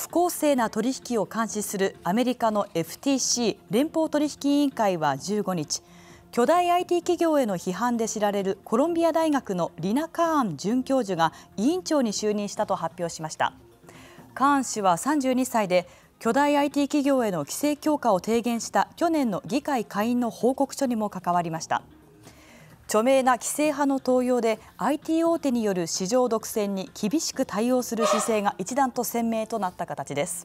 不公正な取引を監視するアメリカの FTC 連邦取引委員会は15日巨大 IT 企業への批判で知られるコロンビア大学のリナ・カーン准教授が委員長に就任したと発表しましたカーン氏は32歳で巨大 IT 企業への規制強化を提言した去年の議会下院の報告書にも関わりました。著名な規制派の登用で IT 大手による市場独占に厳しく対応する姿勢が一段と鮮明となった形です。